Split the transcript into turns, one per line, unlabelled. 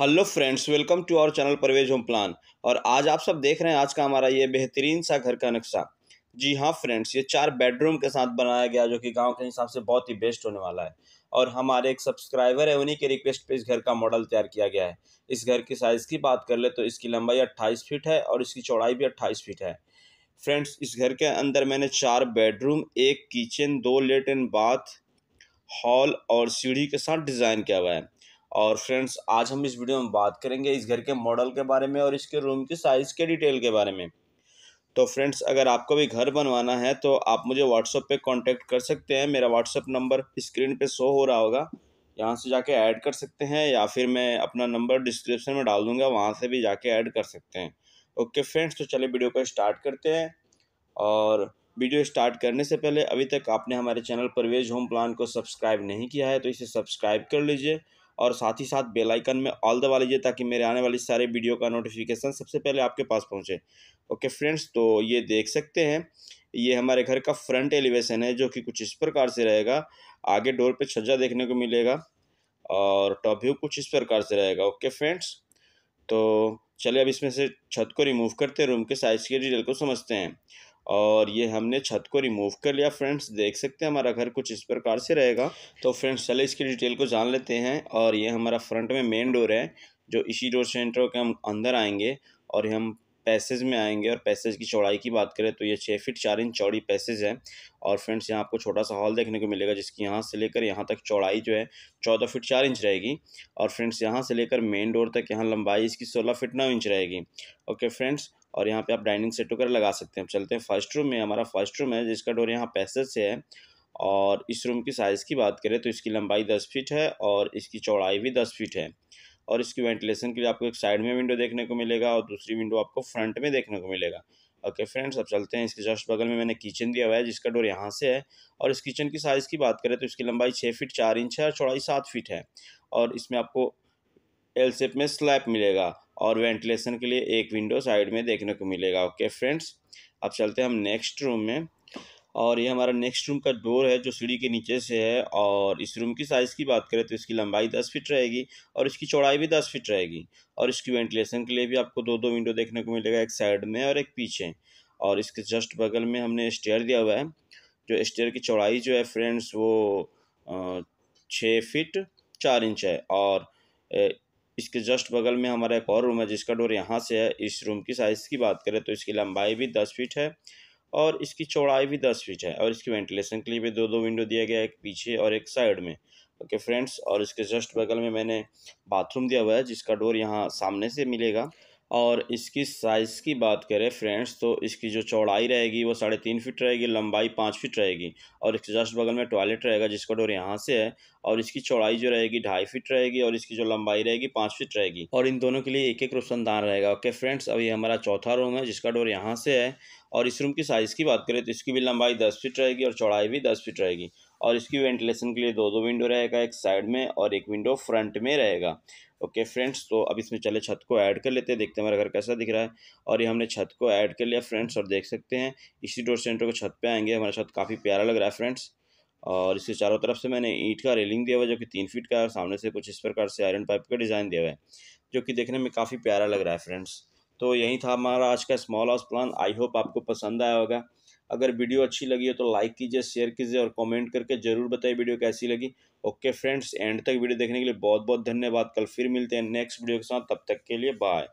hello friends welcome to our channel Parvez home plan और आज आप सब देख रहे हैं आज का हमारा ये बेहतरीन सा घर का नक्शा जी हाँ फ्रेंड्स ये चार बेडरूम के साथ बनाया गया जो कि गांव के हिसाब से बहुत ही बेस्ट होने वाला है और हमारे एक सब्सक्राइबर है उन्हीं के रिक्वेस्ट पे इस घर का मॉडल तैयार किया गया है इस घर की साइज़ की बात कर ले तो इसकी लंबाई अट्ठाईस फीट है और इसकी चौड़ाई भी अट्ठाईस फीट है फ्रेंड्स इस घर के अंदर मैंने चार बेडरूम एक किचन दो लेटरिन बाथ हॉल और सीढ़ी के साथ डिज़ाइन किया हुआ है और फ्रेंड्स आज हम इस वीडियो में बात करेंगे इस घर के मॉडल के बारे में और इसके रूम की साइज़ के डिटेल के बारे में तो फ्रेंड्स अगर आपको भी घर बनवाना है तो आप मुझे व्हाट्सअप पे कांटेक्ट कर सकते हैं मेरा व्हाट्सअप नंबर स्क्रीन पे शो हो रहा होगा यहाँ से जाके ऐड कर सकते हैं या फिर मैं अपना नंबर डिस्क्रिप्शन में डाल दूँगा वहाँ से भी जाके ऐड कर सकते हैं ओके फ्रेंड्स तो चलिए वीडियो को स्टार्ट करते हैं और वीडियो स्टार्ट करने से पहले अभी तक आपने हमारे चैनल परवेज होम प्लान को सब्सक्राइब नहीं किया है तो इसे सब्सक्राइब कर लीजिए और साथ ही साथ बेल आइकन में ऑल दबा लीजिए ताकि मेरे आने वाली सारे वीडियो का नोटिफिकेशन सबसे पहले आपके पास पहुँचे ओके फ्रेंड्स तो ये देख सकते हैं ये हमारे घर का फ्रंट एलिवेशन है जो कि कुछ इस प्रकार से रहेगा आगे डोर पे छज्जा देखने को मिलेगा और टॉप व्यू कुछ इस प्रकार से रहेगा ओके फ्रेंड्स तो चलिए अब इसमें से छत को रिमूव करते हैं रूम के साइज़ के डिटेल को समझते हैं और ये हमने छत को रिमूव कर लिया फ्रेंड्स देख सकते हैं हमारा घर कुछ इस प्रकार से रहेगा तो फ्रेंड्स चले इसकी डिटेल को जान लेते हैं और ये हमारा फ्रंट में मेन डोर है जो इसी डोर से एंटर होकर हम अंदर आएंगे और हम पैसेज में आएंगे और पैसेज की चौड़ाई की बात करें तो ये छः फिट चार इंच चौड़ी पैसेज है और फ्रेंड्स यहाँ आपको छोटा सा हॉल देखने को मिलेगा जिसकी यहाँ से लेकर यहाँ तक चौड़ाई जो है चौदह फिट चार इंच रहेगी और फ्रेंड्स यहाँ से लेकर मेन डोर तक यहाँ लंबाई इसकी सोलह फिट नौ इंच रहेगी ओके फ्रेंड्स और यहाँ पे आप डाइनिंग सेट वगैरह लगा सकते हैं चलते हैं फर्स्ट रूम में हमारा फर्स्ट रूम है जिसका डोर यहाँ पैसेज से है और इस रूम की साइज़ की बात करें तो इसकी लंबाई दस फीट है और इसकी चौड़ाई भी दस फीट है और इसकी वेंटिलेशन के लिए आपको एक साइड में विंडो देखने को मिलेगा और दूसरी विंडो आपको फ्रंट में देखने को मिलेगा ओके फ्रेंड्स अब चलते हैं इसके जस्ट बगल में मैंने किचन दिया हुआ है जिसका डोर यहाँ से है और इस किचन की साइज़ की बात करें तो इसकी लंबाई छः फीट चार इंच है और चौड़ाई सात फीट है और इसमें आपको एल शेप में स्लैब मिलेगा और वेंटिलेशन के लिए एक विंडो साइड में देखने को मिलेगा ओके फ्रेंड्स अब चलते हैं हम नेक्स्ट रूम में और ये हमारा नेक्स्ट रूम का डोर है जो सीढ़ी के नीचे से है और इस रूम की साइज़ की बात करें तो इसकी लंबाई दस फीट रहेगी और इसकी चौड़ाई भी दस फीट रहेगी और इसकी वेंटिलेशन के लिए भी आपको दो दो विंडो देखने को मिलेगा एक साइड में और एक पीछे और इसके जस्ट बगल में हमने स्टेयर दिया हुआ है जो स्टेयर की चौड़ाई जो है फ्रेंड्स वो छः फिट चार इंच है और इसके जस्ट बगल में हमारा एक और रूम है जिसका डोर यहाँ से है इस रूम की साइज़ की बात करें तो इसकी लंबाई भी दस फीट है और इसकी चौड़ाई भी दस फीट है और इसकी वेंटिलेशन के लिए भी दो दो विंडो दिया गया है एक पीछे और एक साइड में ओके फ्रेंड्स और इसके जस्ट बगल में मैंने बाथरूम दिया हुआ है जिसका डोर यहाँ सामने से मिलेगा और इसकी साइज़ की बात करें फ्रेंड्स तो इसकी जो चौड़ाई रहेगी वो साढ़े तीन फिट रहेगी लंबाई पाँच फिट रहेगी और इसके जस्ट बगल में टॉयलेट रहेगा जिसका डोर यहाँ से है और इसकी चौड़ाई जो रहेगी ढाई फिट रहेगी और इसकी जो लंबाई रहेगी पाँच फिट रहेगी और इन दोनों के लिए एक एक रोशनदान रहेगा ओके फ्रेंड्स अभी हमारा चौथा रूम है जिसका डोर यहाँ से है और इस रूम की साइज़ की बात करें तो इसकी भी लंबाई दस फिट रहेगी और चौड़ाई भी दस फिट रहेगी और इसकी वेंटिलेशन के लिए दो दो विंडो रहेगा एक साइड में और एक विंडो फ्रंट में रहेगा ओके फ्रेंड्स तो अब इसमें चले छत को ऐड कर लेते हैं देखते हैं हमारा घर कैसा दिख रहा है और ये हमने छत को ऐड कर लिया फ्रेंड्स और देख सकते हैं इसी डोर सेंटर को छत पे आएंगे हमारा छत काफ़ी प्यारा लग रहा है फ्रेंड्स और इसके चारों तरफ से मैंने ईंट का रेलिंग दिया हुआ है जो कि तीन फीट का है और सामने से कुछ इस प्रकार से आयरन पाइप का डिज़ाइन दिया हुआ है जो कि देखने में काफ़ी प्यारा लग रहा है फ्रेंड्स तो यही था हमारा आज का small house plan I hope आपको पसंद आया होगा अगर वीडियो अच्छी लगी हो तो लाइक कीजिए शेयर कीजिए और कमेंट करके ज़रूर बताइए वीडियो कैसी लगी ओके फ्रेंड्स एंड तक वीडियो देखने के लिए बहुत बहुत धन्यवाद कल फिर मिलते हैं नेक्स्ट वीडियो के साथ तब तक के लिए बाय